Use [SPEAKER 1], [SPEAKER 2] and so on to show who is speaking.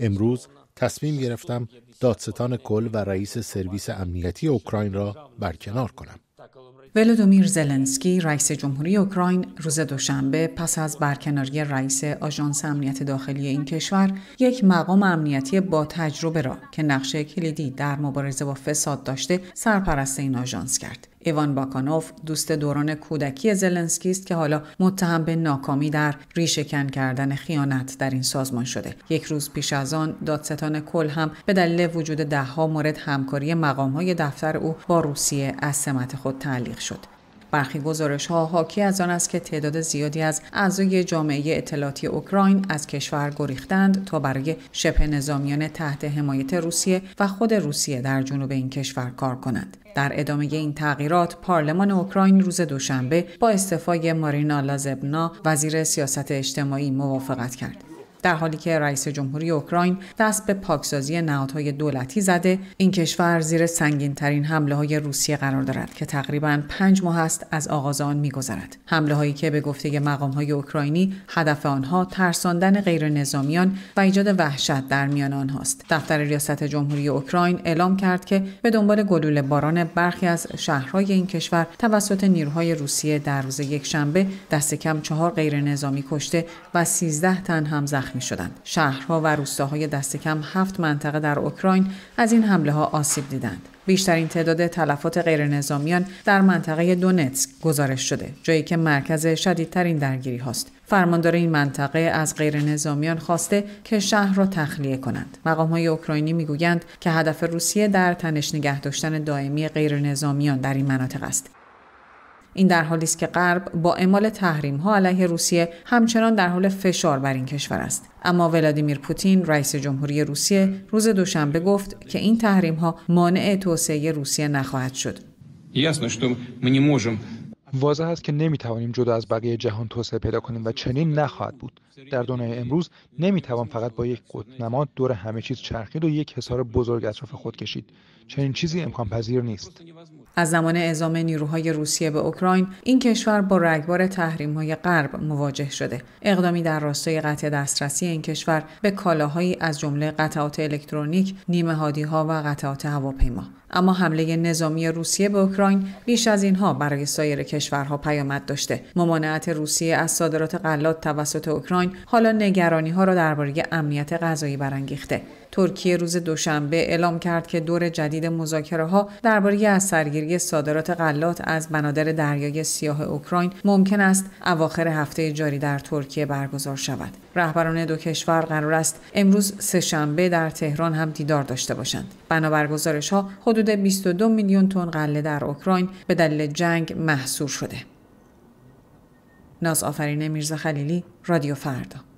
[SPEAKER 1] امروز تصمیم گرفتم دادستان کل و رئیس سرویس امنیتی اوکراین را برکنار کنم. ولودومیر زلنسکی رئیس جمهوری اوکراین روز دوشنبه پس از برکناری رئیس آژانس امنیت داخلی این کشور یک مقام امنیتی با تجربه را که نقشه کلیدی در مبارزه با فساد داشته سرپرست این آژانس کرد ایوان باکانوف دوست دوران کودکی زلنسکی است که حالا متهم به ناکامی در ریشهکن کردن خیانت در این سازمان شده یک روز پیش از آن دادستان کل هم به دلیل وجود دهها مورد همکاری مقامهای دفتر او با روسیه از سمت خود تعلیق شد برخی گزارش ها حاکی از آن است که تعداد زیادی از اعضای جامعه اطلاعاتی اوکراین از کشور گریختند تا برای شبه نظامیان تحت حمایت روسیه و خود روسیه در جنوب این کشور کار کنند. در ادامه این تغییرات پارلمان اوکراین روز دوشنبه با استعفای مارینا لازبنا وزیر سیاست اجتماعی موافقت کرد. در حالی که رئیس جمهوری اوکراین دست به پاکسازی نهادهای دولتی زده این کشور زیر سنگین ترین حمله های روسیه قرار دارد که تقریبا پنج ماه است از آغاز آن میگذرد حمله هایی که به گفته مقام های اوکراینی هدف آنها ترساندن غیر نظامیان و ایجاد وحشت در میان آنهاست دفتر ریاست جمهوری اوکراین اعلام کرد که به دنبال گلوله باران برخی از شهرهای این کشور توسط نیروهای روسیه در روز یکشنبه دست کم چهار غیر نظامی کشته و 13 تن هم زخمی شدند. شهرها و روستاهای دست کم هفت منطقه در اوکراین از این حمله ها آسیب دیدند. بیشترین تعداد تلفات غیرنظامیان در منطقه دونتسک گزارش شده جایی که مرکز شدیدترین درگیری هاست فرماندار این منطقه از غیرنظامیان خواسته که شهر را تخلیه کنند مقام های اوکراینی میگویند که هدف روسیه در تنش نگه داشتن دائمی غیرنظامیان در این مناطق است این در حالی است که غرب با اعمال تحریم ها علیه روسیه همچنان در حال فشار بر این کشور است اما ولادیمیر پوتین رئیس جمهوری روسیه روز دوشنبه گفت که این تحریم ها مانع توسعه روسیه نخواهد شد واضح است که نمیتوانیم جدا از بقیه جهان توسعه پیدا کنیم و چنین نخواهد بود در دنیای امروز نمیتوان فقط با یک قطنما دور همه چیز چرخید و یک حصار بزرگ اطراف خود کشید چنین چیزی امکان پذیر نیست از زمان اعزام نیروهای روسیه به اوکراین این کشور با رگبار های غرب مواجه شده اقدامی در راستای قطع دسترسی این کشور به کالاهایی از جمله قطعات الکترونیک نیمه ها و قطعات هواپیما اما حمله نظامی روسیه به اوکراین بیش از اینها برای سایر کشورها پیامد داشته ممانعت روسیه از صادرات غلات توسط اوکراین حالا نگرانی ها را درباره امنیت غذایی برانگیخته ترکیه روز دوشنبه اعلام کرد که دور جدید مذاکره ها درباره از سرگیری جلوگیری صادرات غلات از بنادر دریای سیاه اوکراین ممکن است اواخر هفته جاری در ترکیه برگزار شود. رهبران دو کشور قرار است امروز سهشنبه در تهران هم دیدار داشته باشند. بنابر ها حدود 22 میلیون تن غله در اوکراین به دلیل جنگ محصور شده. ناز میرزا خلیلی رادیو فردا